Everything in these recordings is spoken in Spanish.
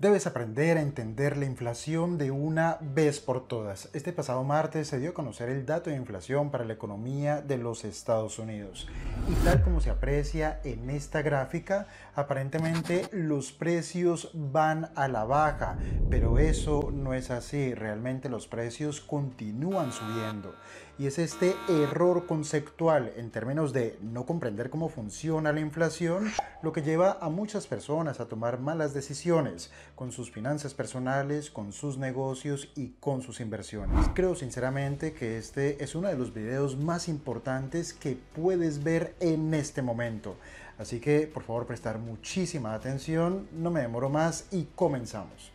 Debes aprender a entender la inflación de una vez por todas. Este pasado martes se dio a conocer el dato de inflación para la economía de los Estados Unidos. Y tal como se aprecia en esta gráfica, aparentemente los precios van a la baja, pero eso no es así. Realmente los precios continúan subiendo y es este error conceptual en términos de no comprender cómo funciona la inflación lo que lleva a muchas personas a tomar malas decisiones con sus finanzas personales, con sus negocios y con sus inversiones. Creo sinceramente que este es uno de los videos más importantes que puedes ver en este momento. Así que por favor prestar muchísima atención, no me demoro más y comenzamos.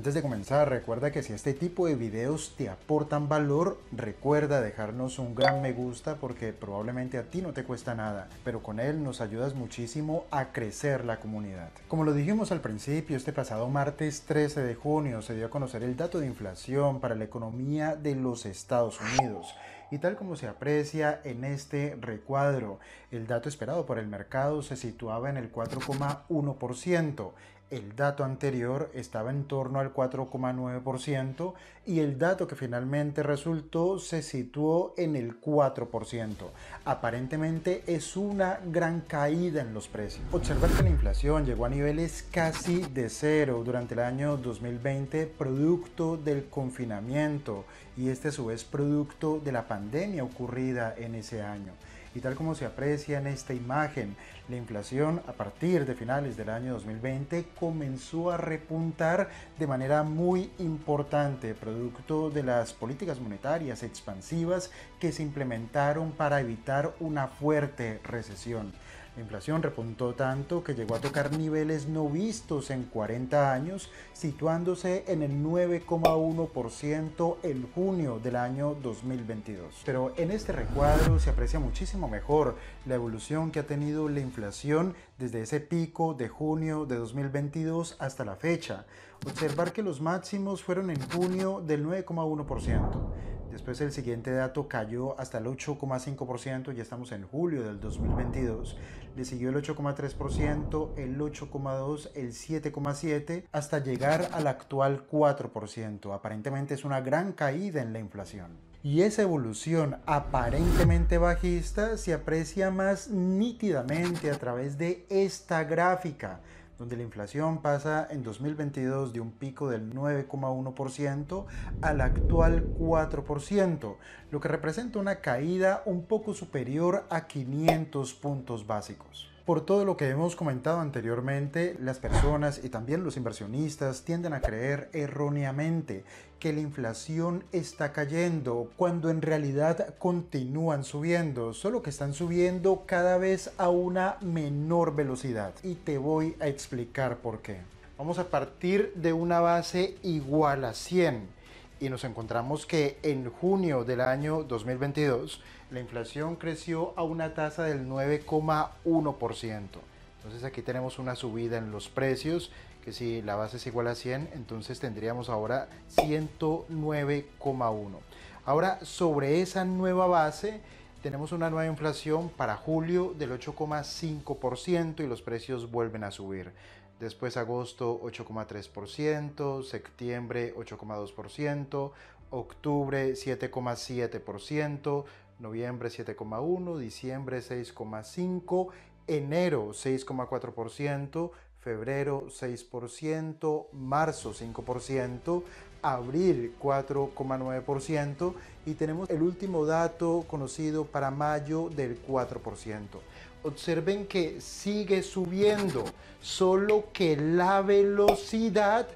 Antes de comenzar, recuerda que si este tipo de videos te aportan valor, recuerda dejarnos un gran me gusta porque probablemente a ti no te cuesta nada, pero con él nos ayudas muchísimo a crecer la comunidad. Como lo dijimos al principio, este pasado martes 13 de junio se dio a conocer el dato de inflación para la economía de los Estados Unidos y tal como se aprecia en este recuadro, el dato esperado por el mercado se situaba en el 4,1% el dato anterior estaba en torno al 4,9% y el dato que finalmente resultó se situó en el 4%. Aparentemente es una gran caída en los precios. Observar que la inflación llegó a niveles casi de cero durante el año 2020 producto del confinamiento y este a su vez producto de la pandemia ocurrida en ese año y tal como se aprecia en esta imagen, la inflación a partir de finales del año 2020 comenzó a repuntar de manera muy importante, producto de las políticas monetarias expansivas que se implementaron para evitar una fuerte recesión. La inflación repuntó tanto que llegó a tocar niveles no vistos en 40 años, situándose en el 9,1% en junio del año 2022. Pero en este recuadro se aprecia muchísimo mejor la evolución que ha tenido la inflación desde ese pico de junio de 2022 hasta la fecha. Observar que los máximos fueron en junio del 9,1%. Después el siguiente dato cayó hasta el 8,5%, ya estamos en julio del 2022. Le siguió el 8,3%, el 8,2%, el 7,7% hasta llegar al actual 4%. Aparentemente es una gran caída en la inflación. Y esa evolución aparentemente bajista se aprecia más nítidamente a través de esta gráfica donde la inflación pasa en 2022 de un pico del 9,1% al actual 4%, lo que representa una caída un poco superior a 500 puntos básicos. Por todo lo que hemos comentado anteriormente, las personas y también los inversionistas tienden a creer erróneamente que la inflación está cayendo cuando en realidad continúan subiendo, solo que están subiendo cada vez a una menor velocidad. Y te voy a explicar por qué. Vamos a partir de una base igual a 100 y nos encontramos que en junio del año 2022 la inflación creció a una tasa del 9,1%. Entonces aquí tenemos una subida en los precios, que si la base es igual a 100, entonces tendríamos ahora 109,1. Ahora, sobre esa nueva base, tenemos una nueva inflación para julio del 8,5% y los precios vuelven a subir. Después agosto 8,3%, septiembre 8,2%, octubre 7,7%, noviembre 7,1%, diciembre 6,5%, enero 6,4%, febrero 6%, marzo 5%, abril 4,9% y tenemos el último dato conocido para mayo del 4%. Observen que sigue subiendo, solo que la velocidad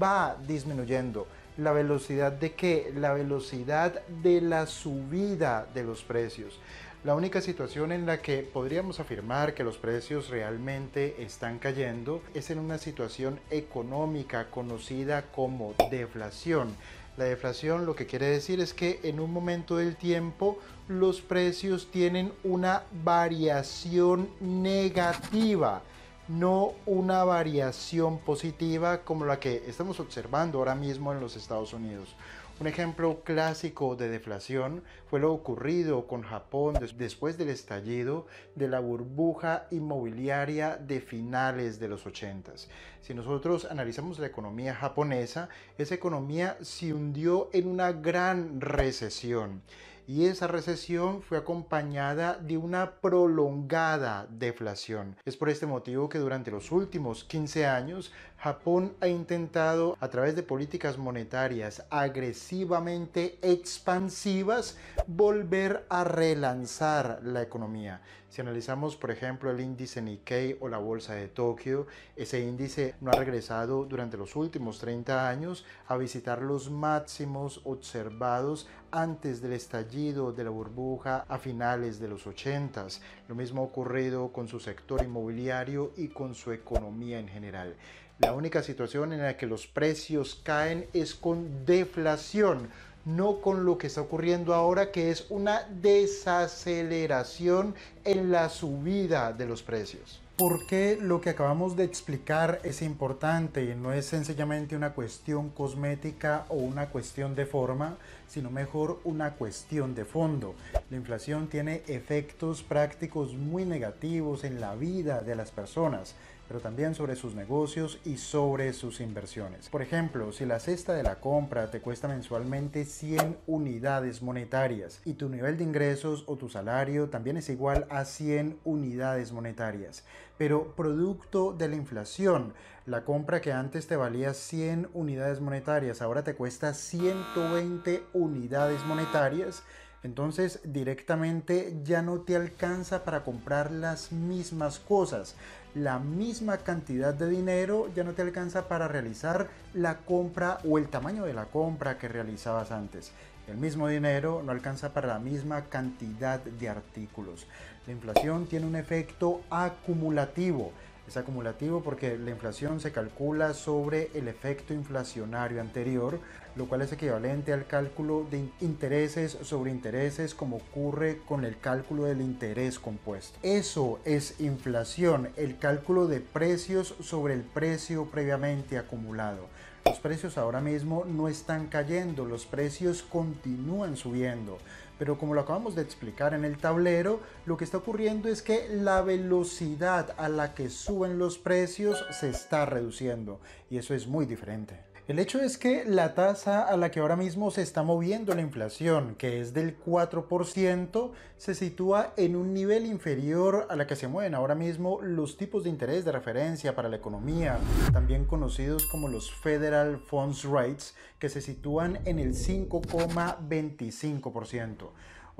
va disminuyendo la velocidad de qué? La velocidad de la subida de los precios. La única situación en la que podríamos afirmar que los precios realmente están cayendo es en una situación económica conocida como deflación. La deflación lo que quiere decir es que en un momento del tiempo los precios tienen una variación negativa no una variación positiva como la que estamos observando ahora mismo en los Estados Unidos. Un ejemplo clásico de deflación fue lo ocurrido con Japón después del estallido de la burbuja inmobiliaria de finales de los 80. Si nosotros analizamos la economía japonesa, esa economía se hundió en una gran recesión y esa recesión fue acompañada de una prolongada deflación. Es por este motivo que durante los últimos 15 años Japón ha intentado a través de políticas monetarias agresivamente expansivas volver a relanzar la economía. Si analizamos por ejemplo el índice Nikkei o la bolsa de Tokio, ese índice no ha regresado durante los últimos 30 años a visitar los máximos observados antes del estallido de la burbuja a finales de los 80. Lo mismo ha ocurrido con su sector inmobiliario y con su economía en general. La única situación en la que los precios caen es con deflación, no con lo que está ocurriendo ahora, que es una desaceleración en la subida de los precios. ¿Por qué lo que acabamos de explicar es importante y no es sencillamente una cuestión cosmética o una cuestión de forma, sino mejor una cuestión de fondo? La inflación tiene efectos prácticos muy negativos en la vida de las personas pero también sobre sus negocios y sobre sus inversiones. Por ejemplo, si la cesta de la compra te cuesta mensualmente 100 unidades monetarias y tu nivel de ingresos o tu salario también es igual a 100 unidades monetarias, pero producto de la inflación, la compra que antes te valía 100 unidades monetarias ahora te cuesta 120 unidades monetarias, entonces directamente ya no te alcanza para comprar las mismas cosas, la misma cantidad de dinero ya no te alcanza para realizar la compra o el tamaño de la compra que realizabas antes. El mismo dinero no alcanza para la misma cantidad de artículos. La inflación tiene un efecto acumulativo. Es acumulativo porque la inflación se calcula sobre el efecto inflacionario anterior, lo cual es equivalente al cálculo de intereses sobre intereses como ocurre con el cálculo del interés compuesto. Eso es inflación, el cálculo de precios sobre el precio previamente acumulado. Los precios ahora mismo no están cayendo, los precios continúan subiendo, pero como lo acabamos de explicar en el tablero, lo que está ocurriendo es que la velocidad a la que suben los precios se está reduciendo y eso es muy diferente. El hecho es que la tasa a la que ahora mismo se está moviendo la inflación, que es del 4%, se sitúa en un nivel inferior a la que se mueven ahora mismo los tipos de interés de referencia para la economía, también conocidos como los Federal Funds Rates, que se sitúan en el 5,25%.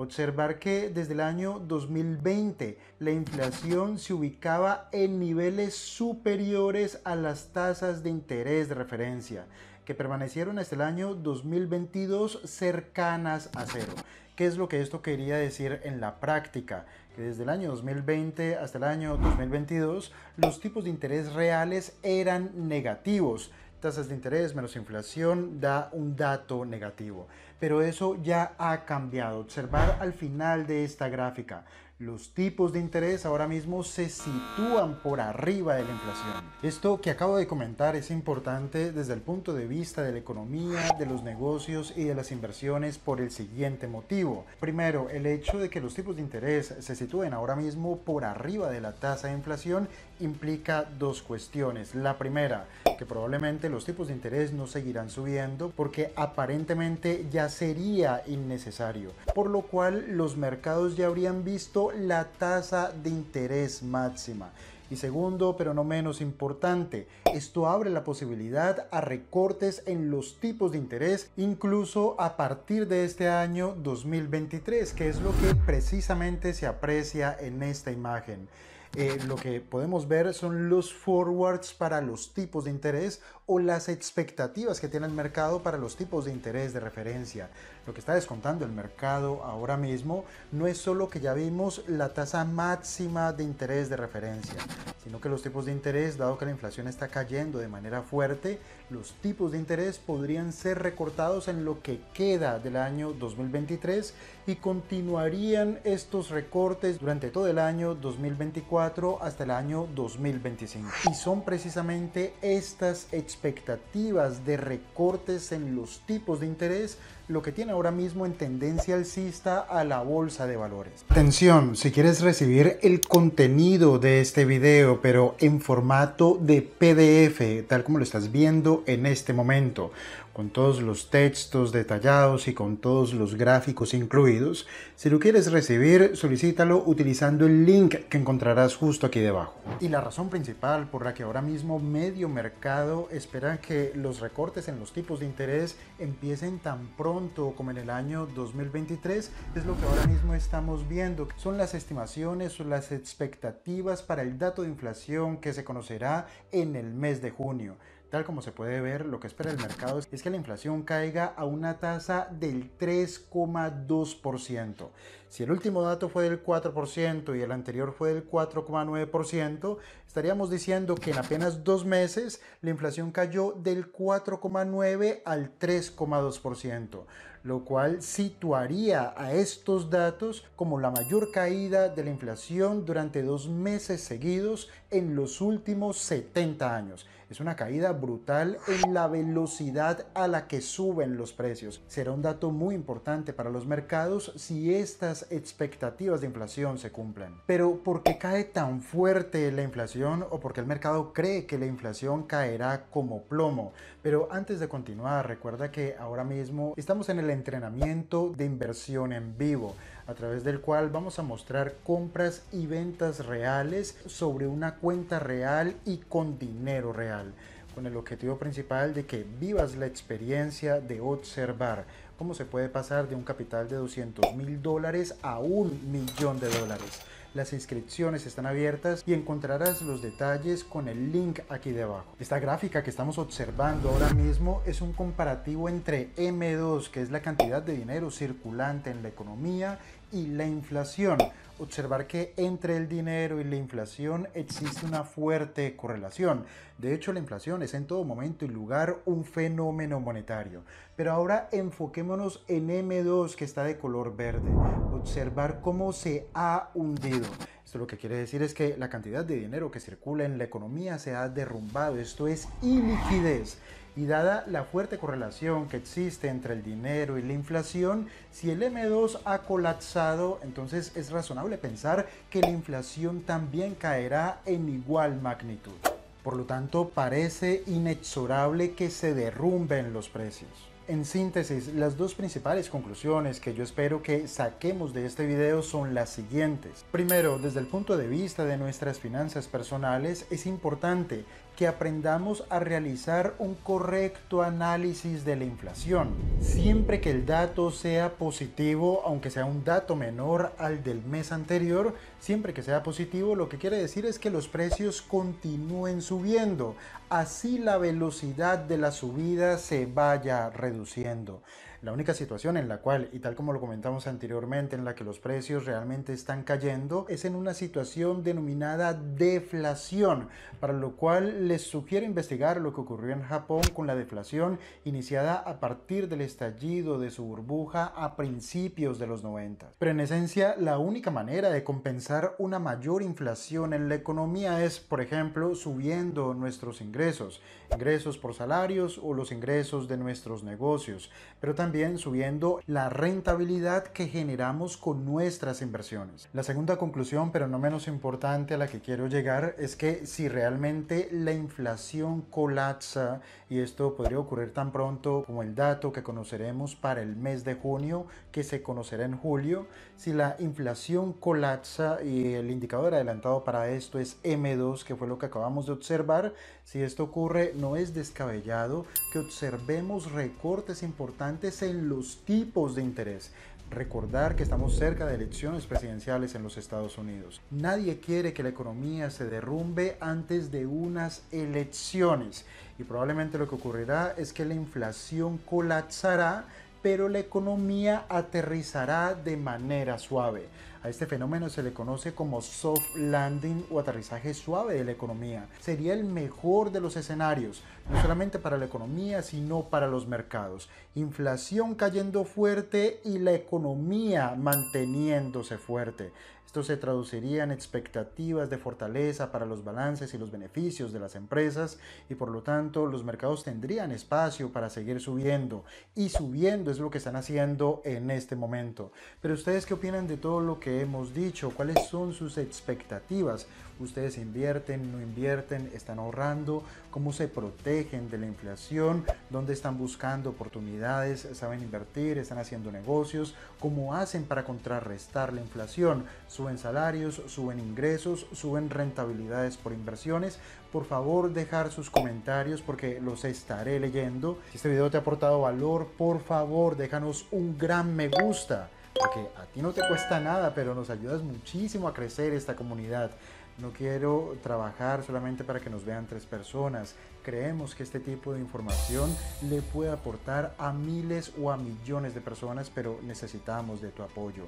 Observar que desde el año 2020 la inflación se ubicaba en niveles superiores a las tasas de interés de referencia, que permanecieron hasta el año 2022 cercanas a cero. ¿Qué es lo que esto quería decir en la práctica? Que desde el año 2020 hasta el año 2022 los tipos de interés reales eran negativos tasas de interés menos inflación da un dato negativo. Pero eso ya ha cambiado. Observar al final de esta gráfica los tipos de interés ahora mismo se sitúan por arriba de la inflación. Esto que acabo de comentar es importante desde el punto de vista de la economía, de los negocios y de las inversiones por el siguiente motivo. Primero, el hecho de que los tipos de interés se sitúen ahora mismo por arriba de la tasa de inflación implica dos cuestiones. La primera, que probablemente los tipos de interés no seguirán subiendo porque aparentemente ya sería innecesario, por lo cual los mercados ya habrían visto la tasa de interés máxima. Y segundo, pero no menos importante, esto abre la posibilidad a recortes en los tipos de interés incluso a partir de este año 2023, que es lo que precisamente se aprecia en esta imagen. Eh, lo que podemos ver son los forwards para los tipos de interés o las expectativas que tiene el mercado para los tipos de interés de referencia. Lo que está descontando el mercado ahora mismo no es solo que ya vimos la tasa máxima de interés de referencia, sino que los tipos de interés, dado que la inflación está cayendo de manera fuerte, los tipos de interés podrían ser recortados en lo que queda del año 2023 y continuarían estos recortes durante todo el año 2024 hasta el año 2025. Y son precisamente estas expectativas de recortes en los tipos de interés lo que tiene ahora mismo en tendencia alcista a la bolsa de valores. Atención, si quieres recibir el contenido de este video, pero en formato de PDF, tal como lo estás viendo en este momento, con todos los textos detallados y con todos los gráficos incluidos. Si lo quieres recibir, solicítalo utilizando el link que encontrarás justo aquí debajo. Y la razón principal por la que ahora mismo medio mercado espera que los recortes en los tipos de interés empiecen tan pronto como en el año 2023 es lo que ahora mismo estamos viendo. Son las estimaciones, son las expectativas para el dato de inflación que se conocerá en el mes de junio. Tal como se puede ver, lo que espera el mercado es que la inflación caiga a una tasa del 3,2%. Si el último dato fue del 4% y el anterior fue del 4,9%, estaríamos diciendo que en apenas dos meses la inflación cayó del 4,9 al 3,2%, lo cual situaría a estos datos como la mayor caída de la inflación durante dos meses seguidos en los últimos 70 años. Es una caída brutal en la velocidad a la que suben los precios. Será un dato muy importante para los mercados si estas expectativas de inflación se cumplen. Pero ¿por qué cae tan fuerte la inflación o por qué el mercado cree que la inflación caerá como plomo? Pero antes de continuar, recuerda que ahora mismo estamos en el entrenamiento de inversión en vivo a través del cual vamos a mostrar compras y ventas reales sobre una cuenta real y con dinero real, con el objetivo principal de que vivas la experiencia de observar cómo se puede pasar de un capital de 200 mil dólares a un millón de dólares. Las inscripciones están abiertas y encontrarás los detalles con el link aquí debajo. Esta gráfica que estamos observando ahora mismo es un comparativo entre M2, que es la cantidad de dinero circulante en la economía, y la inflación. Observar que entre el dinero y la inflación existe una fuerte correlación. De hecho, la inflación es en todo momento y lugar un fenómeno monetario. Pero ahora enfoquémonos en M2 que está de color verde. Observar cómo se ha hundido. Esto lo que quiere decir es que la cantidad de dinero que circula en la economía se ha derrumbado. Esto es iliquidez. Y dada la fuerte correlación que existe entre el dinero y la inflación, si el M2 ha colapsado, entonces es razonable pensar que la inflación también caerá en igual magnitud. Por lo tanto, parece inexorable que se derrumben los precios. En síntesis, las dos principales conclusiones que yo espero que saquemos de este video son las siguientes. Primero, desde el punto de vista de nuestras finanzas personales, es importante que aprendamos a realizar un correcto análisis de la inflación, siempre que el dato sea positivo, aunque sea un dato menor al del mes anterior, siempre que sea positivo, lo que quiere decir es que los precios continúen subiendo, así la velocidad de la subida se vaya reduciendo. La única situación en la cual, y tal como lo comentamos anteriormente, en la que los precios realmente están cayendo, es en una situación denominada deflación, para lo cual les sugiero investigar lo que ocurrió en Japón con la deflación iniciada a partir del estallido de su burbuja a principios de los 90. Pero en esencia, la única manera de compensar una mayor inflación en la economía es, por ejemplo, subiendo nuestros ingresos, ingresos por salarios o los ingresos de nuestros negocios, pero también subiendo la rentabilidad que generamos con nuestras inversiones. La segunda conclusión, pero no menos importante a la que quiero llegar, es que si realmente la inflación colapsa, y esto podría ocurrir tan pronto como el dato que conoceremos para el mes de junio, que se conocerá en julio, si la inflación colapsa y el indicador adelantado para esto es M2, que fue lo que acabamos de observar, si esto ocurre no es descabellado que observemos recortes importantes en los tipos de interés. Recordar que estamos cerca de elecciones presidenciales en los Estados Unidos. Nadie quiere que la economía se derrumbe antes de unas elecciones y probablemente lo que ocurrirá es que la inflación colapsará pero la economía aterrizará de manera suave. A este fenómeno se le conoce como soft landing o aterrizaje suave de la economía. Sería el mejor de los escenarios, no solamente para la economía, sino para los mercados. Inflación cayendo fuerte y la economía manteniéndose fuerte. Esto se traduciría en expectativas de fortaleza para los balances y los beneficios de las empresas y por lo tanto los mercados tendrían espacio para seguir subiendo y subiendo es lo que están haciendo en este momento. Pero ustedes qué opinan de todo lo que hemos dicho, cuáles son sus expectativas. Ustedes invierten, no invierten, están ahorrando, cómo se protegen de la inflación, dónde están buscando oportunidades, saben invertir, están haciendo negocios, cómo hacen para contrarrestar la inflación. Suben salarios, suben ingresos, suben rentabilidades por inversiones. Por favor, dejar sus comentarios porque los estaré leyendo. este video te ha aportado valor, por favor, déjanos un gran me gusta porque a ti no te cuesta nada, pero nos ayudas muchísimo a crecer esta comunidad. No quiero trabajar solamente para que nos vean tres personas. Creemos que este tipo de información le puede aportar a miles o a millones de personas, pero necesitamos de tu apoyo.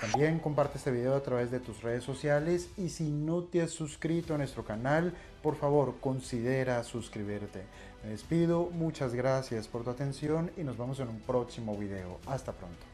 También comparte este video a través de tus redes sociales y si no te has suscrito a nuestro canal, por favor considera suscribirte. Me despido, muchas gracias por tu atención y nos vemos en un próximo video. Hasta pronto.